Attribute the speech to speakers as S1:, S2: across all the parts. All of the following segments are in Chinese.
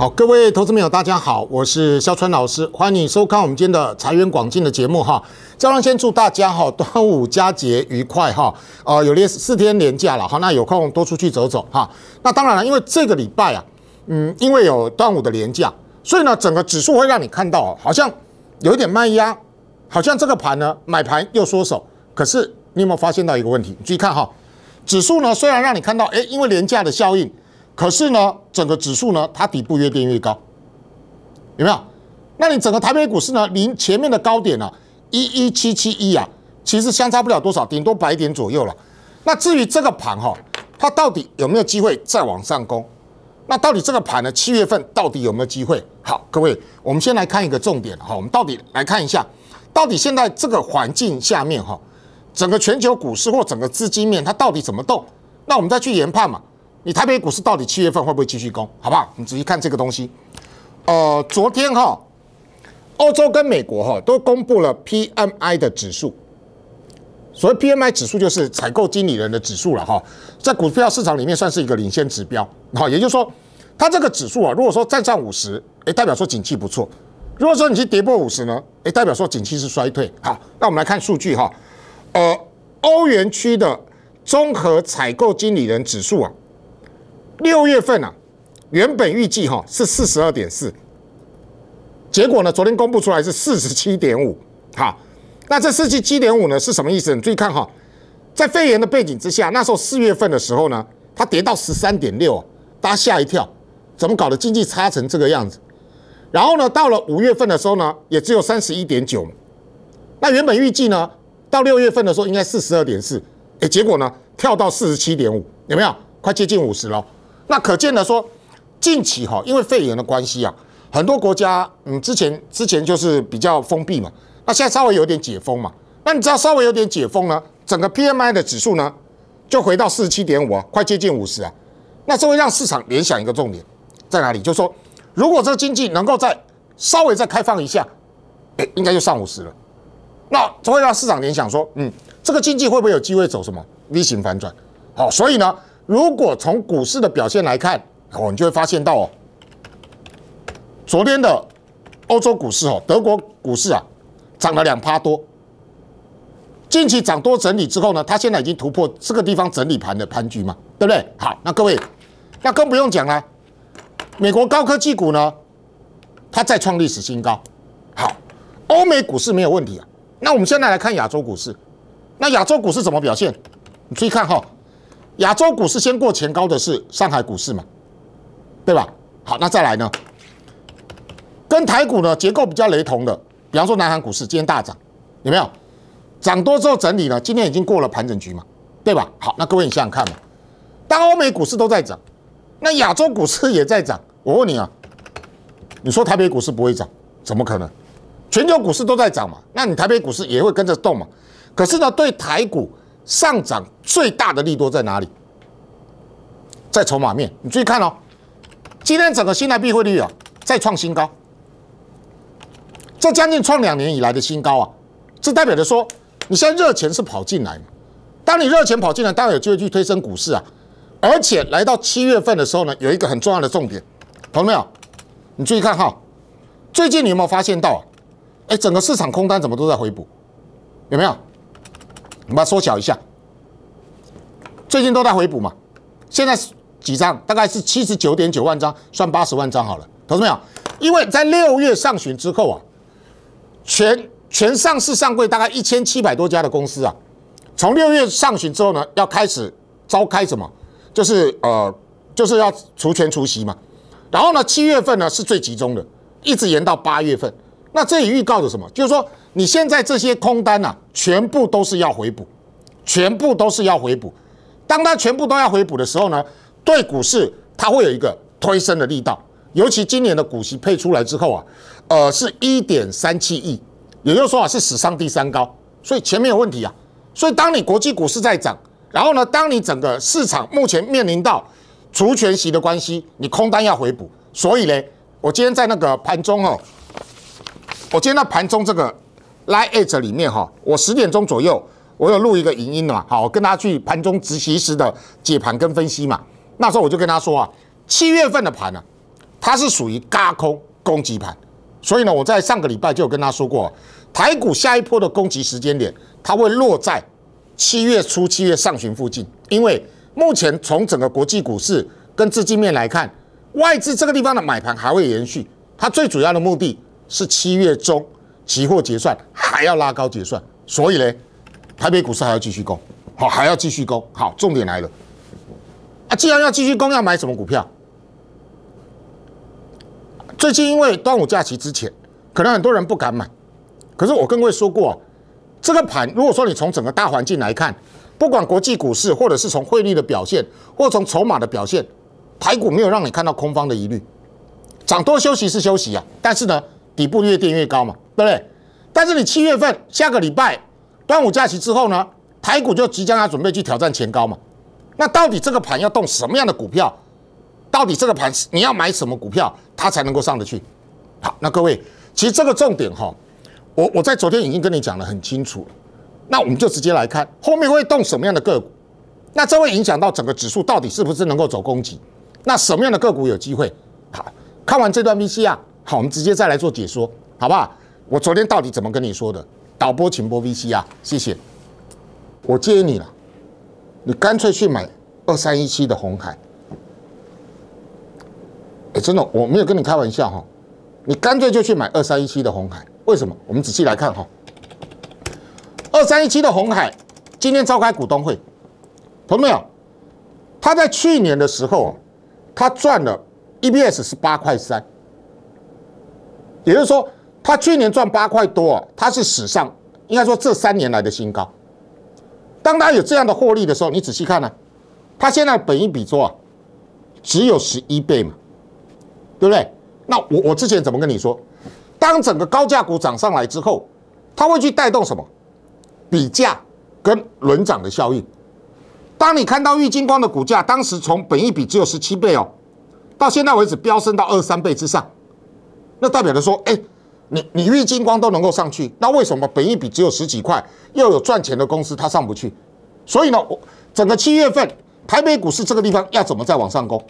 S1: 好，各位投资朋友，大家好，我是肖川老师，欢迎你收看我们今天的财源广进的节目哈。赵亮先祝大家哈端午佳节愉快哈，呃，有连四天连假了哈，那有空多出去走走哈。那当然了，因为这个礼拜啊，嗯，因为有端午的连假，所以呢，整个指数会让你看到，好像有一点卖压，好像这个盘呢买盘又缩手。可是你有没有发现到一个问题？你注意看哈，指数呢虽然让你看到，哎，因为连假的效应。可是呢，整个指数呢，它底部越垫越高，有没有？那你整个台北股市呢，离前面的高点呢，一一七七一啊，其实相差不了多少，顶多百点左右了。那至于这个盘哈，它到底有没有机会再往上攻？那到底这个盘呢，七月份到底有没有机会？好，各位，我们先来看一个重点哈，我们到底来看一下，到底现在这个环境下面哈，整个全球股市或整个资金面它到底怎么动？那我们再去研判嘛。你台北股市到底七月份会不会继续攻？好不好？你仔细看这个东西。呃，昨天哈，欧洲跟美国哈都公布了 P M I 的指数。所谓 P M I 指数就是采购经理人的指数了哈，在股票市场里面算是一个领先指标。好，也就是说，它这个指数啊，如果说再上五十，哎，代表说景气不错；如果说你去跌破五十呢，哎，代表说景气是衰退。好，那我们来看数据哈。呃，欧元区的综合采购经理人指数啊。六月份呢，原本预计哈是四十二点四，结果呢昨天公布出来是四十七点五，好，那这四十七点五呢是什么意思？你注意看哈，在肺炎的背景之下，那时候四月份的时候呢，它跌到十三点六，大家吓一跳，怎么搞的经济差成这个样子？然后呢，到了五月份的时候呢，也只有三十一点九，那原本预计呢，到六月份的时候应该四十二点四，哎，结果呢跳到四十七点五，有没有快接近五十了？那可见的说近期哈，因为肺炎的关系啊，很多国家嗯，之前之前就是比较封闭嘛，那现在稍微有点解封嘛，那你知道稍微有点解封呢，整个 PMI 的指数呢就回到四十七点五啊，快接近五十啊，那这会让市场联想一个重点在哪里？就是说，如果这个经济能够再稍微再开放一下，哎，应该就上五十了，那就会让市场联想说，嗯，这个经济会不会有机会走什么 V 型反转？好，所以呢。如果从股市的表现来看，哦，你就会发现到哦，昨天的欧洲股市哦，德国股市啊涨了两趴多，近期涨多整理之后呢，它现在已经突破这个地方整理盘的盘局嘛，对不对？好，那各位，那更不用讲了，美国高科技股呢，它再创历史新高。好，欧美股市没有问题啊。那我们现在来看亚洲股市，那亚洲股市怎么表现？你注意看哈。亚洲股市先过前高的是上海股市嘛，对吧？好，那再来呢？跟台股呢结构比较雷同的，比方说南韩股市今天大涨，有没有？涨多之后整理呢，今天已经过了盘整局嘛，对吧？好，那各位你想想看嘛，当欧美股市都在涨，那亚洲股市也在涨，我问你啊，你说台北股市不会涨？怎么可能？全球股市都在涨嘛，那你台北股市也会跟着动嘛？可是呢，对台股。上涨最大的利多在哪里？在筹码面。你注意看哦，今天整个新台币汇率啊再创新高，这将近创两年以来的新高啊。这代表着说，你现在热钱是跑进来。当你热钱跑进来，当然有机会去推升股市啊。而且来到七月份的时候呢，有一个很重要的重点，懂到没有？你注意看哈，最近你有没有发现到？哎，整个市场空单怎么都在回补？有没有？我把它缩小一下，最近都在回补嘛，现在几张？大概是七十九点九万张，算八十万张好了。同志们，因为在六月上旬之后啊，全全上市上柜大概一千七百多家的公司啊，从六月上旬之后呢，要开始召开什么？就是呃，就是要除权除息嘛。然后呢，七月份呢是最集中的，一直延到八月份。那这里预告的什么？就是说。你现在这些空单呐，全部都是要回补，全部都是要回补。当它全部都要回补的时候呢，对股市它会有一个推升的力道。尤其今年的股息配出来之后啊，呃，是一点三七亿，也就是说啊，是史上第三高，所以钱没有问题啊。所以当你国际股市在涨，然后呢，当你整个市场目前面临到除权息的关系，你空单要回补，所以呢，我今天在那个盘中哦，我今天在盘中这个。来 at 里面哈，我十点钟左右，我有录一个影音嘛，好，跟大家去盘中直实时的解盘跟分析嘛。那时候我就跟他说啊，七月份的盘呢，它是属于高空攻击盘，所以呢，我在上个礼拜就有跟他说过，台股下一波的攻击时间点，它会落在七月初、七月上旬附近，因为目前从整个国际股市跟资金面来看，外资这个地方的买盘还会延续，它最主要的目的是七月中。期货结算还要拉高结算，所以呢，台北股市还要继续攻，好还要继续攻，好重点来了，啊，既然要继续攻，要买什么股票？最近因为端午假期之前，可能很多人不敢买，可是我跟各位说过，这个盘如果说你从整个大环境来看，不管国际股市或者是从汇率的表现，或从筹码的表现，台股没有让你看到空方的疑虑，涨多休息是休息啊，但是呢，底部越垫越高嘛。对不对？但是你七月份下个礼拜端午假期之后呢，台股就即将要准备去挑战前高嘛？那到底这个盘要动什么样的股票？到底这个盘你要买什么股票，它才能够上得去？好，那各位，其实这个重点哈，我我在昨天已经跟你讲得很清楚了。那我们就直接来看后面会动什么样的个股，那这会影响到整个指数到底是不是能够走攻击？那什么样的个股有机会？好，看完这段 V C 啊，好，我们直接再来做解说，好不好？我昨天到底怎么跟你说的？导播，请播 VC r 谢谢。我建议你了，你干脆去买二三一七的红海。哎，真的，我没有跟你开玩笑哈。你干脆就去买二三一七的红海，为什么？我们仔细来看哈。二三一七的红海今天召开股东会，朋友没有？他在去年的时候，他赚了 e b s 是八块三，也就是说。它去年赚八块多，它是史上应该说这三年来的新高。当它有这样的获利的时候，你仔细看呢，它现在本一比做啊，只有十一倍嘛，对不对？那我我之前怎么跟你说，当整个高价股涨上来之后，它会去带动什么比价跟轮涨的效应。当你看到玉金光的股价当时从本一比只有十七倍哦，到现在为止飙升到二三倍之上，那代表着说，哎。你你遇金光都能够上去，那为什么本一比只有十几块又有赚钱的公司它上不去？所以呢，我整个七月份台北股市这个地方要怎么再往上攻？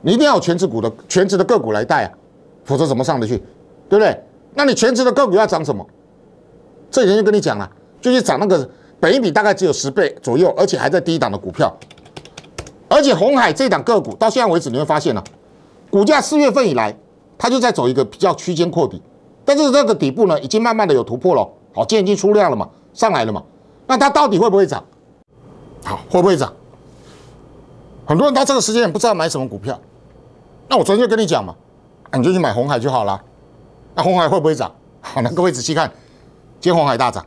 S1: 你一定要有全职股的全职的个股来带啊，否则怎么上得去？对不对？那你全职的个股要涨什么？这人就跟你讲了，就是涨那个本一比大概只有十倍左右，而且还在低档的股票，而且红海这档个股到现在为止，你会发现呢，股价四月份以来。它就在走一个比较区间扩底，但是它的底部呢，已经慢慢的有突破了，好，今天已经出量了嘛，上来了嘛，那它到底会不会涨？好，会不会涨？很多人到这个时间也不知道买什么股票，那我昨天就跟你讲嘛，你就去买红海就好了，那红海会不会涨？好，能够位仔细看，今天红海大涨，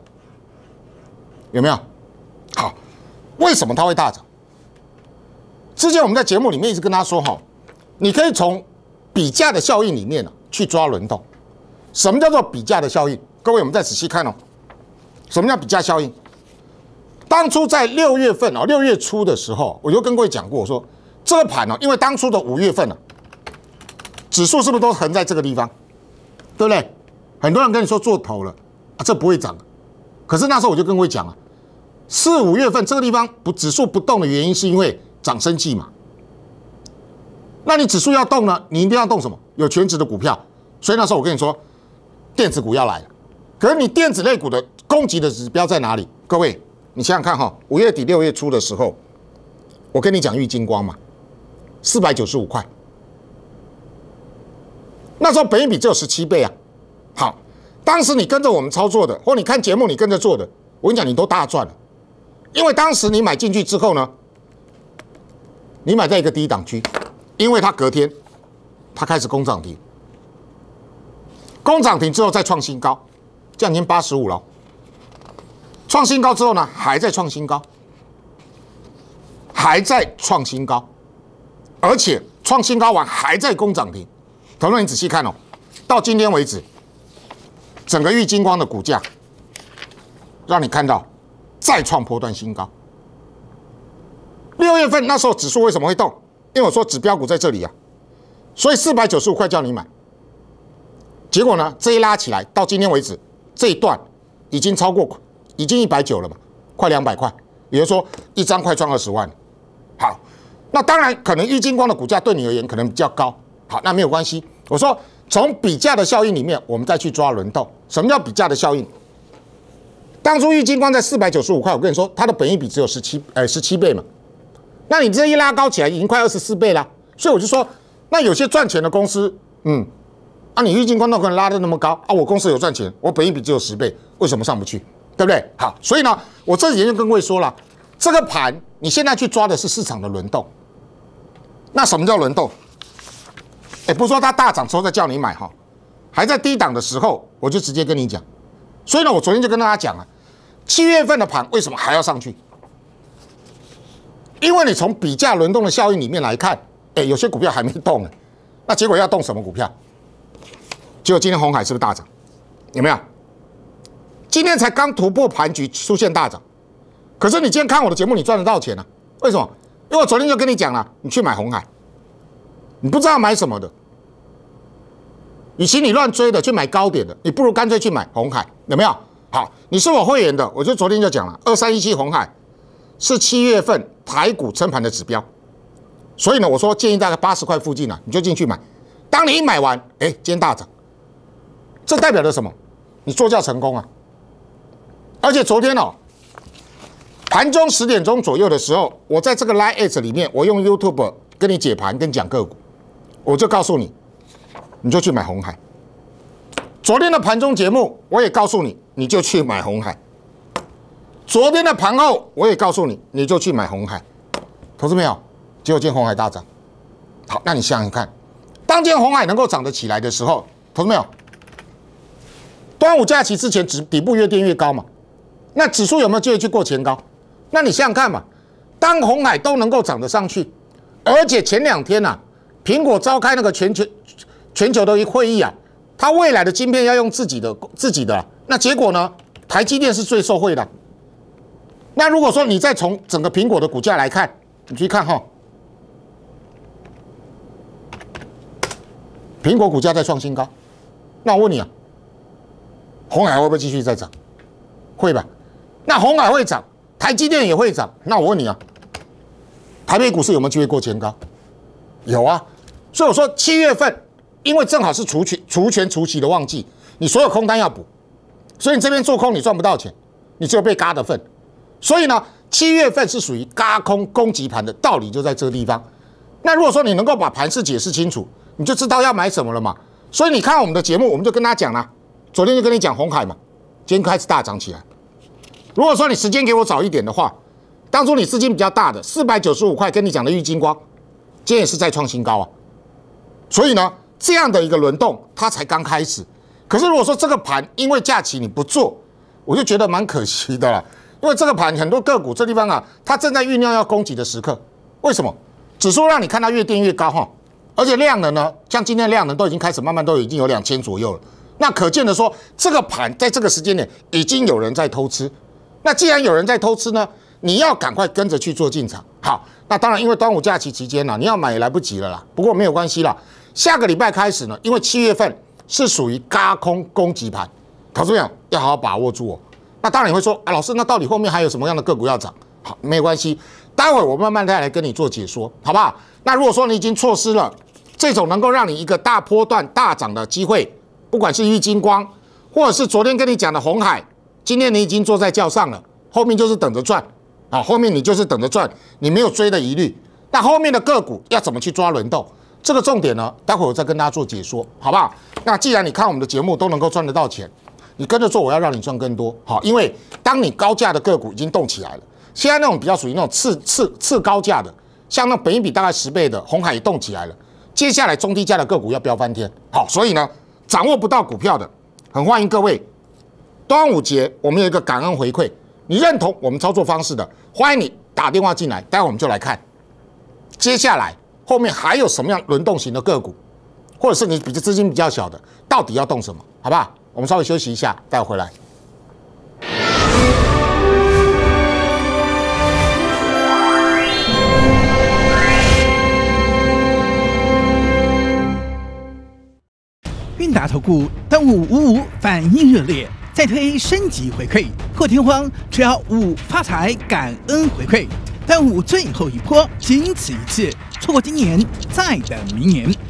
S1: 有没有？好，为什么它会大涨？之前我们在节目里面一直跟他说哈，你可以从。比价的效应里面呢，去抓轮动。什么叫做比价的效应？各位，我们再仔细看哦。什么叫比价效应？当初在六月份哦，六月初的时候，我就跟各位讲过，我说这个盘哦，因为当初的五月份呢，指数是不是都横在这个地方？对不对？很多人跟你说做头了啊，这不会涨。可是那时候我就跟各位讲了，四五月份这个地方不指数不动的原因，是因为涨升气嘛。那你指数要动呢？你一定要动什么？有全值的股票。所以那时候我跟你说，电子股要来了。可是你电子类股的供给的指标在哪里？各位，你想想看哈，五月底六月初的时候，我跟你讲，裕金光嘛，四百九十五块。那时候本益比只有十七倍啊。好，当时你跟着我们操作的，或你看节目你跟着做的，我跟你讲，你都大赚了。因为当时你买进去之后呢，你买在一个低档区。因为它隔天，它开始攻涨停，攻涨停之后再创新高，今年八十五了，创新高之后呢，还在创新高，还在创新高，而且创新高完还在攻涨停。同仁，你仔细看哦，到今天为止，整个玉金光的股价，让你看到再创波段新高。六月份那时候指数为什么会动？因为我说指标股在这里啊，所以四百九十五块叫你买。结果呢，这一拉起来，到今天为止，这一段已经超过，已经一百九了嘛，快两百块。也就是说，一张快赚二十万。好，那当然可能郁晶光的股价对你而言可能比较高。好，那没有关系。我说从比价的效应里面，我们再去抓轮动。什么叫比价的效应？当初郁晶光在四百九十五块，我跟你说它的本益比只有十七，呃，十七倍嘛。那你这一拉高起来，已经快二十四倍了，所以我就说，那有些赚钱的公司，嗯，啊，你预计光电可能拉得那么高啊，我公司有赚钱，我本一比只有十倍，为什么上不去，对不对？好，所以呢，我这几天就跟各位说了，这个盘你现在去抓的是市场的轮动，那什么叫轮动？哎，不说它大涨之后再叫你买哈，还在低档的时候，我就直接跟你讲，所以呢，我昨天就跟大家讲了，七月份的盘为什么还要上去？因为你从比价轮动的效应里面来看，哎，有些股票还没动呢，那结果要动什么股票？结果今天红海是不是大涨？有没有？今天才刚突破盘局出现大涨，可是你今天看我的节目，你赚得到钱啊？为什么？因为我昨天就跟你讲了，你去买红海，你不知道买什么的，与其你乱追的去买高点的，你不如干脆去买红海，有没有？好，你是我会员的，我就昨天就讲了，二三一七红海是七月份。台股撑盘的指标，所以呢，我说建议大概八十块附近呢，你就进去买。当你一买完，哎，今天大涨，这代表着什么？你做价成功啊！而且昨天哦，盘中十点钟左右的时候，我在这个 l i 拉 S 里面，我用 YouTube 跟你解盘跟讲个股，我就告诉你，你就去买红海。昨天的盘中节目，我也告诉你，你就去买红海。昨天的盘后，我也告诉你，你就去买红海，投资没有？结果见红海大涨。好，那你想想看，当见红海能够涨得起来的时候，投资没有？端午假期之前，指底部越垫越高嘛？那指数有没有机会去过前高？那你想想看嘛，当红海都能够涨得上去，而且前两天呐，苹果召开那个全球全球的一会议啊，它未来的晶片要用自己的自己的，那结果呢？台积电是最受惠的。那如果说你再从整个苹果的股价来看，你去看哈，苹果股价在创新高，那我问你啊，红海会不会继续再涨？会吧？那红海会涨，台积电也会涨。那我问你啊，台北股市有没有机会过前高？有啊。所以我说七月份，因为正好是除权、除权、除息的旺季，你所有空单要补，所以你这边做空你赚不到钱，你只有被嘎的份。所以呢，七月份是属于高空攻击盘的道理就在这个地方。那如果说你能够把盘势解释清楚，你就知道要买什么了嘛。所以你看我们的节目，我们就跟他讲了。昨天就跟你讲红海嘛，今天开始大涨起来。如果说你时间给我早一点的话，当初你资金比较大的四百九十五块跟你讲的玉金光，今天也是再创新高啊。所以呢，这样的一个轮动它才刚开始。可是如果说这个盘因为假期你不做，我就觉得蛮可惜的了。因为这个盘很多个股，这地方啊，它正在酝酿要攻击的时刻。为什么？指数让你看到越垫越高哈，而且量能呢，像今天量能都已经开始慢慢都已经有两千左右了。那可见的说，这个盘在这个时间点已经有人在偷吃。那既然有人在偷吃呢，你要赶快跟着去做进场。好，那当然因为端午假期期间呢，你要买也来不及了啦。不过没有关系啦，下个礼拜开始呢，因为七月份是属于高空攻击盘，陶中阳要好好把握住哦。那当然你会说啊，老师，那到底后面还有什么样的个股要涨？好，没关系，待会我慢慢再来跟你做解说，好不好？那如果说你已经错失了这种能够让你一个大波段大涨的机会，不管是玉金光，或者是昨天跟你讲的红海，今天你已经坐在轿上了，后面就是等着赚，啊，后面你就是等着赚，你没有追的疑虑。那后面的个股要怎么去抓轮动？这个重点呢，待会我再跟大家做解说，好不好？那既然你看我们的节目都能够赚得到钱。你跟着做，我要让你赚更多。好，因为当你高价的个股已经动起来了，现在那种比较属于那种次次次高价的，像那本一比大概十倍的红海也动起来了。接下来中低价的个股要飙翻天。好，所以呢，掌握不到股票的，很欢迎各位。端午节我们有一个感恩回馈，你认同我们操作方式的，欢迎你打电话进来。待会我们就来看，接下来后面还有什么样轮动型的个股，或者是你比较资金比较小的，到底要动什么，好不好？我们稍微休息一下，待回来。
S2: 韵达投顾端午五五反应热烈，再推升级回馈，破天荒只要五发财感恩回馈，端午最后一波，仅此一次，错过今年再等明年。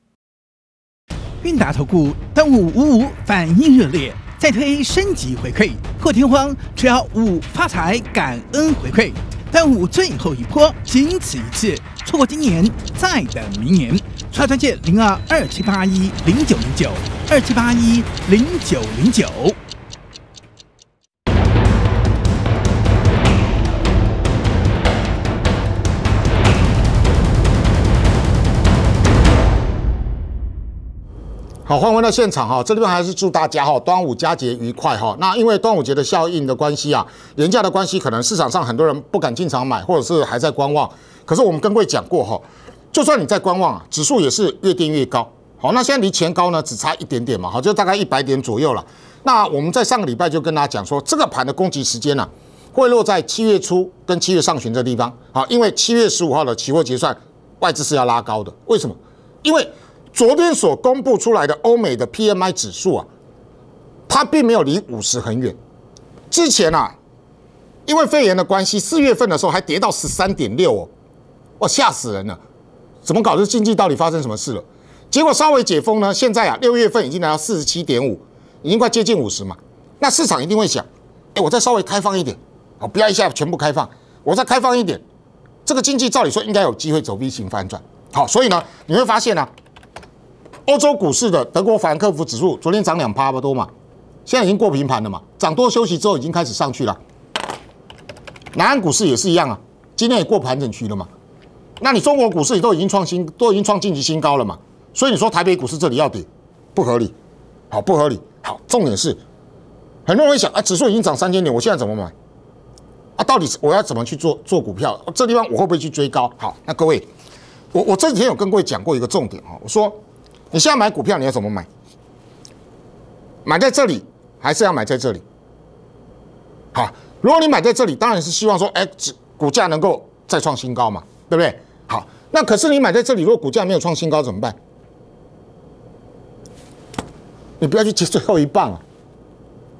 S2: 韵达投顾端午五五反应热烈，再推升级回馈，破天荒，只要五发财感恩回馈，端午最后一波，仅此一次，错过今年，再等明年。刷钻借零二二七八一零九零九二七八一零九零九。
S1: 好，欢迎到现场哈，这地边还是祝大家哈端午佳节愉快哈。那因为端午节的效应的关系啊，廉价的关系，可能市场上很多人不敢进场买，或者是还在观望。可是我们跟位讲过哈，就算你在观望，啊，指数也是越定越高。好，那现在离前高呢只差一点点嘛，好，就大概一百点左右了。那我们在上个礼拜就跟大家讲说，这个盘的攻击时间呢，会落在七月初跟七月上旬这地方。好，因为七月十五号的期货结算，外资是要拉高的。为什么？因为昨天所公布出来的欧美的 PMI 指数啊，它并没有离五十很远。之前啊，因为肺炎的关系，四月份的时候还跌到十三点六哦，哇吓死人了！怎么搞？这经济到底发生什么事了？结果稍微解封呢，现在啊，六月份已经来到四十七点五，已经快接近五十嘛。那市场一定会想，哎，我再稍微开放一点，好，不要一下全部开放，我再开放一点，这个经济照理说应该有机会走 V 型反转。好，所以呢，你会发现啊。欧洲股市的德国法兰克福指数昨天涨两趴吧多嘛，现在已经过平盘了嘛，涨多休息之后已经开始上去了。南安股市也是一样啊，今天也过盘整区了嘛。那你中国股市也都已经创新，都已经创近期新高了嘛。所以你说台北股市这里要跌，不合理，好不合理，好。重点是很多人会想啊，指数已经涨三千点，我现在怎么买啊？到底我要怎么去做做股票？这地方我会不会去追高？好，那各位，我我这几天有跟各位讲过一个重点啊，我说。你现在买股票，你要怎么买？买在这里，还是要买在这里？好，如果你买在这里，当然是希望说，哎，股价能够再创新高嘛，对不对？好，那可是你买在这里，如果股价没有创新高怎么办？你不要去接最后一棒啊！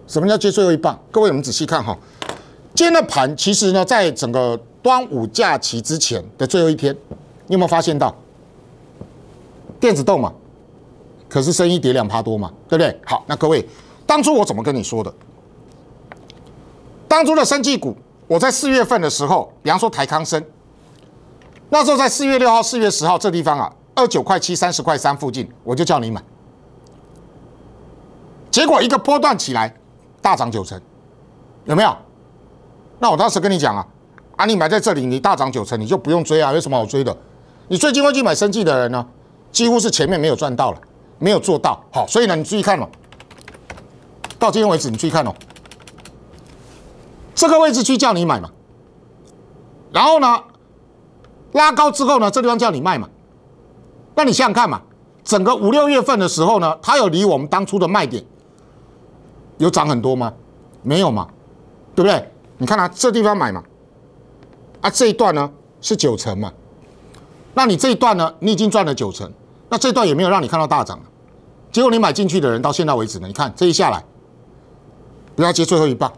S1: 什么叫接最后一棒？各位，我们仔细看哈，今天的盘其实呢，在整个端午假期之前的最后一天，你有没有发现到电子豆嘛？可是生意跌两趴多嘛，对不对？好，那各位，当初我怎么跟你说的？当初的生技股，我在四月份的时候，比方说台康生，那时候在四月六号、四月十号这地方啊，二九块七、三十块三附近，我就叫你买。结果一个波段起来，大涨九成，有没有？那我当时跟你讲啊，啊，你买在这里，你大涨九成，你就不用追啊，有什么好追的？你最近会去买生技的人呢，几乎是前面没有赚到了。没有做到好，所以呢，你注意看哦，到今天为止，你注意看哦，这个位置去叫你买嘛，然后呢，拉高之后呢，这地方叫你卖嘛，那你想想看嘛，整个五六月份的时候呢，它有离我们当初的卖点有涨很多吗？没有嘛，对不对？你看啊，这地方买嘛，啊，这一段呢是九成嘛，那你这一段呢，你已经赚了九成，那这段也没有让你看到大涨啊。结果你买进去的人到现在为止呢？你看这一下来，不要接最后一棒。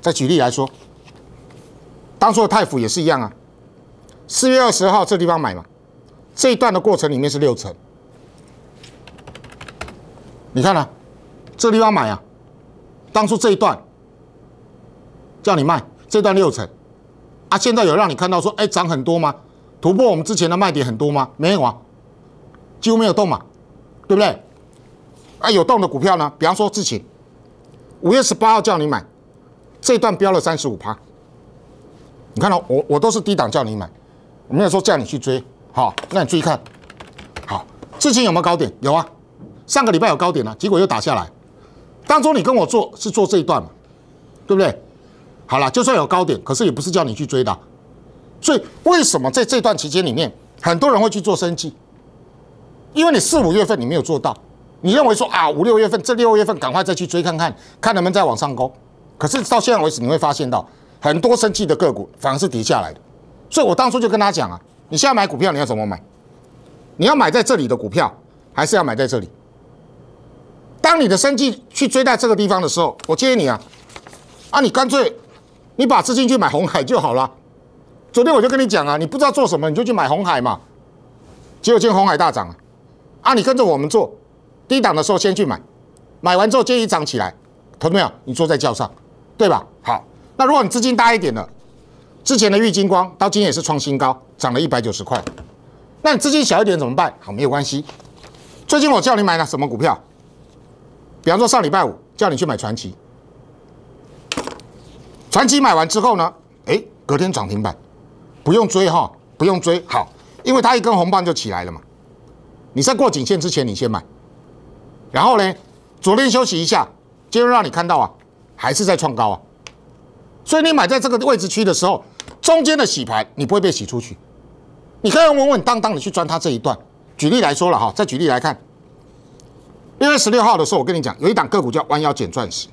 S1: 再举例来说，当初的泰府也是一样啊。四月二十号这地方买嘛，这一段的过程里面是六成。你看呢，这地方买啊，当初这一段叫你卖，这段六成啊。现在有让你看到说，哎，涨很多吗？突破我们之前的卖点很多吗？没有啊，几乎没有动嘛，对不对？啊，有动的股票呢，比方说智勤，五月十八号叫你买，这段飙了三十五趴，你看到我我都是低档叫你买，我没有说叫你去追，好，那你注意看，好，智勤有没有高点？有啊，上个礼拜有高点啊，结果又打下来，当初你跟我做是做这一段嘛，对不对？好了，就算有高点，可是也不是叫你去追的，所以为什么在这段期间里面很多人会去做生计？因为你四五月份你没有做到。你认为说啊，五六月份这六月份赶快再去追看看看能不能再往上攻，可是到现在为止你会发现到很多升绩的个股反而是跌下来的，所以我当初就跟他讲啊，你现在买股票你要怎么买？你要买在这里的股票还是要买在这里？当你的生计去追在这个地方的时候，我建议你啊，啊你干脆你把资金去买红海就好了。昨天我就跟你讲啊，你不知道做什么你就去买红海嘛，结果今天红海大涨，啊你跟着我们做。低档的时候先去买，买完之后建议涨起来，看到没有？你坐在轿上，对吧？好，那如果你资金大一点的，之前的玉金光到今天也是创新高，涨了一百九十块。那你资金小一点怎么办？好，没有关系。最近我叫你买了什么股票？比方说上礼拜五叫你去买传奇，传奇买完之后呢？哎，隔天涨停板，不用追哈，不用追。好，因为它一根红棒就起来了嘛。你在过颈线之前，你先买。然后呢？昨天休息一下，今天让你看到啊，还是在创高啊。所以你买在这个位置区的时候，中间的洗盘你不会被洗出去，你可以稳稳当当的去钻它这一段。举例来说了哈，再举例来看，六月十六号的时候，我跟你讲，有一档个股叫弯腰捡钻石。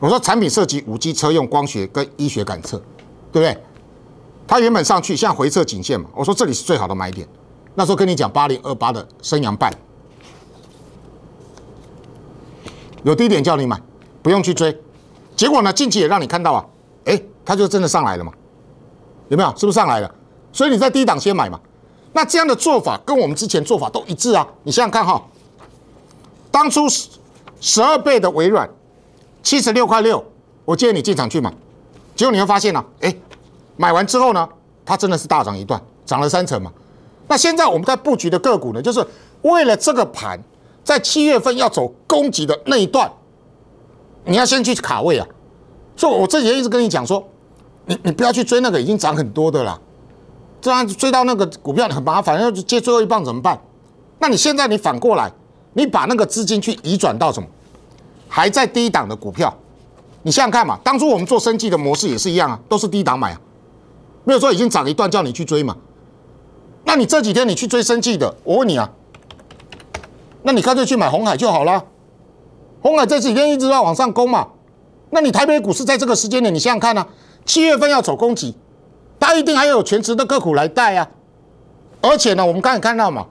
S1: 我说产品涉及五 G 车用光学跟医学感测，对不对？它原本上去，现在回撤颈线嘛。我说这里是最好的买点。那时候跟你讲八零二八的升阳半。有低点叫你买，不用去追，结果呢？近期也让你看到啊，哎，它就真的上来了嘛？有没有？是不是上来了？所以你在低档先买嘛？那这样的做法跟我们之前做法都一致啊！你想想看哈，当初十十二倍的微软，七十六块六，我建议你进场去买，结果你会发现呢，哎，买完之后呢，它真的是大涨一段，涨了三成嘛。那现在我们在布局的个股呢，就是为了这个盘。在七月份要走攻击的那一段，你要先去卡位啊！所以我这几天一直跟你讲说，你你不要去追那个已经涨很多的了，这样追到那个股票很麻烦，要接最后一棒怎么办？那你现在你反过来，你把那个资金去移转到什么？还在低档的股票，你想想看嘛。当初我们做生计的模式也是一样啊，都是低档买啊，没有说已经涨一段叫你去追嘛。那你这几天你去追生计的，我问你啊。那你干脆去买红海就好了，红海这几天一直在往上攻嘛。那你台北股市在这个时间点，你想想看啊，七月份要走供给，它一定还有全职的个股来带啊。而且呢，我们刚才看到嘛，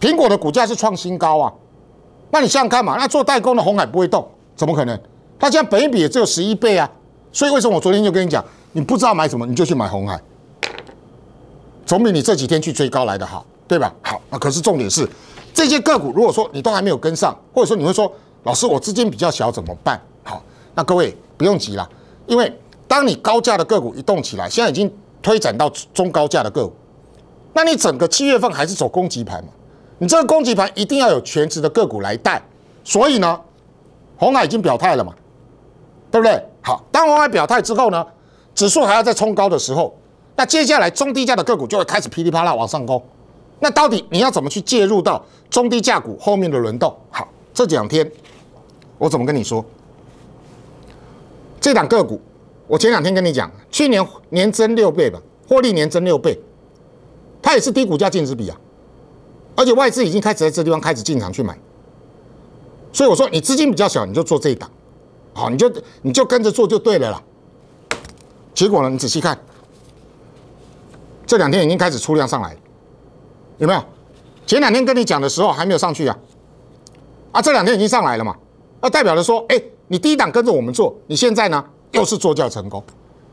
S1: 苹果的股价是创新高啊。那你想想看嘛，那做代工的红海不会动，怎么可能？它现在本一比只有十一倍啊。所以为什么我昨天就跟你讲，你不知道买什么，你就去买红海，总比你这几天去追高来的好，对吧？好，那可是重点是。这些个股如果说你都还没有跟上，或者说你会说老师我资金比较小怎么办？好，那各位不用急了，因为当你高价的个股一动起来，现在已经推展到中高价的个股，那你整个七月份还是走攻击盘嘛？你这个攻击盘一定要有全职的个股来带，所以呢，红海已经表态了嘛，对不对？好，当红海表态之后呢，指数还要再冲高的时候，那接下来中低价的个股就会开始噼里啪啦往上攻。那到底你要怎么去介入到中低价股后面的轮动？好，这两天我怎么跟你说？这档个股，我前两天跟你讲，去年年增六倍吧，获利年增六倍，它也是低股价净值比啊，而且外资已经开始在这地方开始进场去买，所以我说你资金比较小，你就做这一档，好，你就你就跟着做就对了啦。结果呢，你仔细看，这两天已经开始出量上来。有没有？前两天跟你讲的时候还没有上去啊，啊，这两天已经上来了嘛，啊，代表着说，哎，你第一档跟着我们做，你现在呢又是做教成功，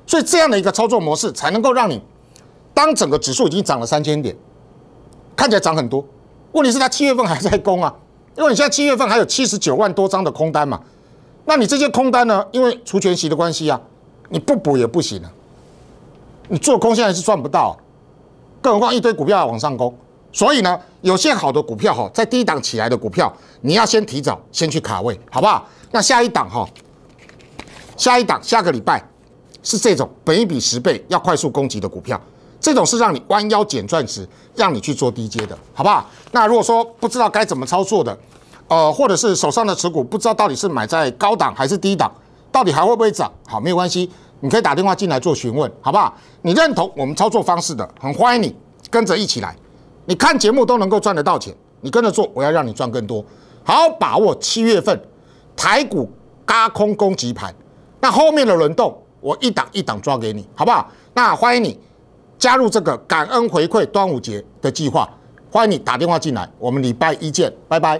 S1: 所以这样的一个操作模式才能够让你，当整个指数已经涨了三千点，看起来涨很多，问题是它七月份还在攻啊，因为你现在七月份还有七十九万多张的空单嘛，那你这些空单呢，因为除权息的关系啊，你不补也不行啊，你做空现在是赚不到，更何况一堆股票要往上攻。所以呢，有些好的股票哈，在低档起来的股票，你要先提早先去卡位，好不好？那下一档哈，下一档下个礼拜是这种本一比十倍要快速攻击的股票，这种是让你弯腰捡钻石，让你去做低阶的，好不好？那如果说不知道该怎么操作的，呃，或者是手上的持股不知道到底是买在高档还是低档，到底还会不会涨？好，没有关系，你可以打电话进来做询问，好不好？你认同我们操作方式的，很欢迎你跟着一起来。你看节目都能够赚得到钱，你跟着做，我要让你赚更多。好，把握七月份台股高空攻击盘，那后面的轮动我一档一档抓给你，好不好？那欢迎你加入这个感恩回馈端午节的计划，欢迎你打电话进来，我们礼拜一见，拜拜。